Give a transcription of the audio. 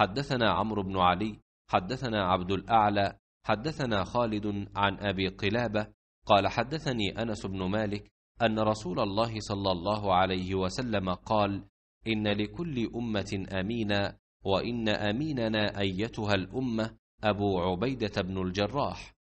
حدثنا عمرو بن علي حدثنا عبد الاعلى حدثنا خالد عن ابي قلابه قال حدثني انس بن مالك ان رسول الله صلى الله عليه وسلم قال ان لكل امه امينا وان اميننا ايتها الامه ابو عبيده بن الجراح